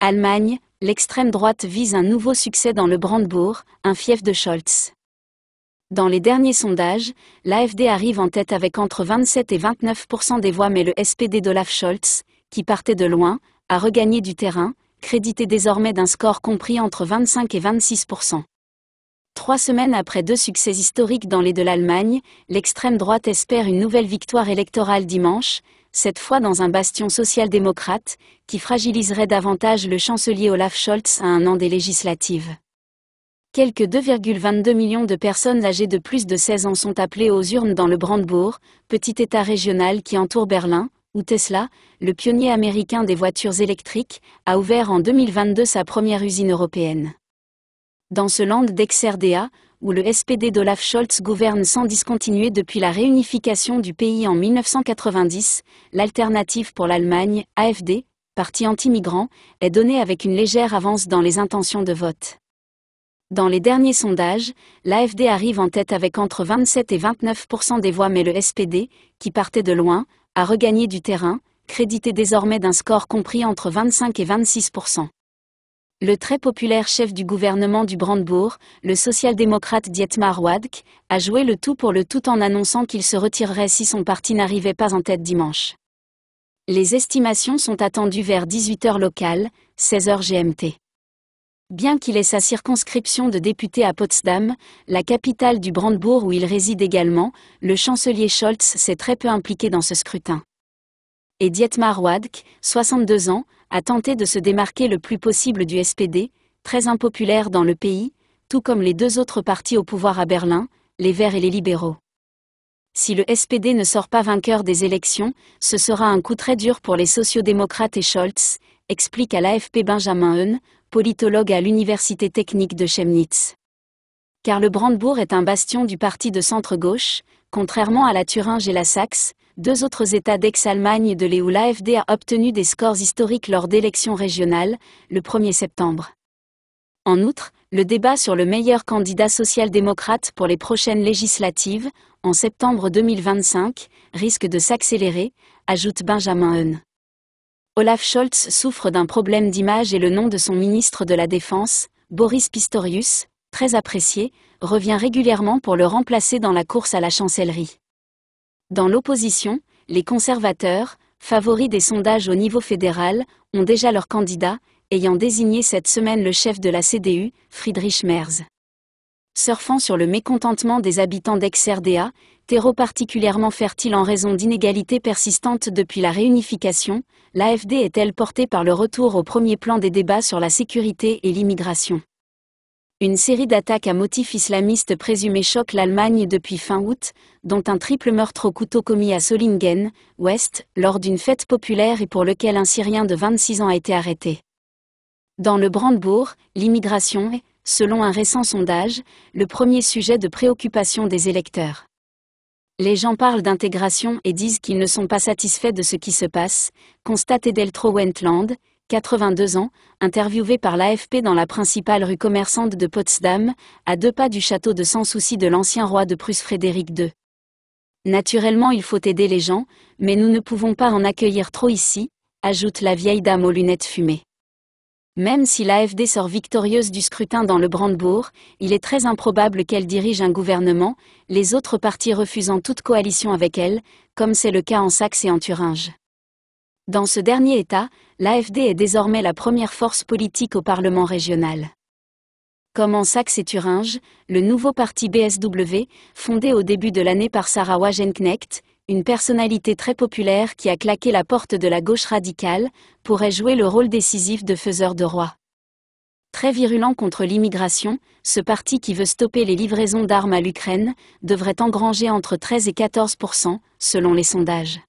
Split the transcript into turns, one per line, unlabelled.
Allemagne, l'extrême droite vise un nouveau succès dans le Brandebourg, un fief de Scholz. Dans les derniers sondages, l'AFD arrive en tête avec entre 27 et 29 des voix mais le SPD d'Olaf Scholz, qui partait de loin, a regagné du terrain, crédité désormais d'un score compris entre 25 et 26 Trois semaines après deux succès historiques dans les de l'Allemagne, l'extrême droite espère une nouvelle victoire électorale dimanche, cette fois dans un bastion social-démocrate, qui fragiliserait davantage le chancelier Olaf Scholz à un an des législatives. Quelques 2,22 millions de personnes âgées de plus de 16 ans sont appelées aux urnes dans le Brandebourg, petit État régional qui entoure Berlin, où Tesla, le pionnier américain des voitures électriques, a ouvert en 2022 sa première usine européenne. Dans ce land dex où le SPD d'Olaf Scholz gouverne sans discontinuer depuis la réunification du pays en 1990, l'alternative pour l'Allemagne, AFD, parti anti-migrant, est donnée avec une légère avance dans les intentions de vote. Dans les derniers sondages, l'AFD arrive en tête avec entre 27 et 29 des voix mais le SPD, qui partait de loin, a regagné du terrain, crédité désormais d'un score compris entre 25 et 26 le très populaire chef du gouvernement du Brandebourg, le social-démocrate Dietmar Wadk, a joué le tout pour le tout en annonçant qu'il se retirerait si son parti n'arrivait pas en tête dimanche. Les estimations sont attendues vers 18h locales, 16h GMT. Bien qu'il ait sa circonscription de député à Potsdam, la capitale du Brandebourg où il réside également, le chancelier Scholz s'est très peu impliqué dans ce scrutin. Et Dietmar Wadk, 62 ans, a tenté de se démarquer le plus possible du SPD, très impopulaire dans le pays, tout comme les deux autres partis au pouvoir à Berlin, les Verts et les Libéraux. Si le SPD ne sort pas vainqueur des élections, ce sera un coup très dur pour les sociodémocrates et Scholz, explique à l'AFP Benjamin Heun, politologue à l'Université technique de Chemnitz. Car le Brandebourg est un bastion du parti de centre-gauche, contrairement à la Thuringe et la Saxe, deux autres États d'ex-Allemagne et de l'EU-l'AFD a obtenu des scores historiques lors d'élections régionales, le 1er septembre. En outre, le débat sur le meilleur candidat social-démocrate pour les prochaines législatives, en septembre 2025, risque de s'accélérer, ajoute Benjamin Heun. Olaf Scholz souffre d'un problème d'image et le nom de son ministre de la Défense, Boris Pistorius, très apprécié, revient régulièrement pour le remplacer dans la course à la chancellerie. Dans l'opposition, les conservateurs, favoris des sondages au niveau fédéral, ont déjà leur candidat, ayant désigné cette semaine le chef de la CDU, Friedrich Merz. Surfant sur le mécontentement des habitants d'ex-RDA, terreau particulièrement fertile en raison d'inégalités persistantes depuis la réunification, l'AFD est-elle portée par le retour au premier plan des débats sur la sécurité et l'immigration une série d'attaques à motif islamiste présumées choque l'Allemagne depuis fin août, dont un triple meurtre au couteau commis à Solingen, ouest, lors d'une fête populaire et pour lequel un Syrien de 26 ans a été arrêté. Dans le Brandebourg, l'immigration est, selon un récent sondage, le premier sujet de préoccupation des électeurs. Les gens parlent d'intégration et disent qu'ils ne sont pas satisfaits de ce qui se passe, constate Deltro Wentland, 82 ans, interviewé par l'AFP dans la principale rue commerçante de Potsdam, à deux pas du château de Sans-Souci de l'ancien roi de Prusse Frédéric II. Naturellement, il faut aider les gens, mais nous ne pouvons pas en accueillir trop ici, ajoute la vieille dame aux lunettes fumées. Même si l'AFD sort victorieuse du scrutin dans le Brandebourg, il est très improbable qu'elle dirige un gouvernement, les autres partis refusant toute coalition avec elle, comme c'est le cas en Saxe et en Thuringe. Dans ce dernier État, l'AFD est désormais la première force politique au Parlement régional. Comme en Saxe et Thuringe, le nouveau parti BSW, fondé au début de l'année par Sarah Wagenknecht, une personnalité très populaire qui a claqué la porte de la gauche radicale, pourrait jouer le rôle décisif de faiseur de roi. Très virulent contre l'immigration, ce parti qui veut stopper les livraisons d'armes à l'Ukraine devrait engranger entre 13 et 14 selon les sondages.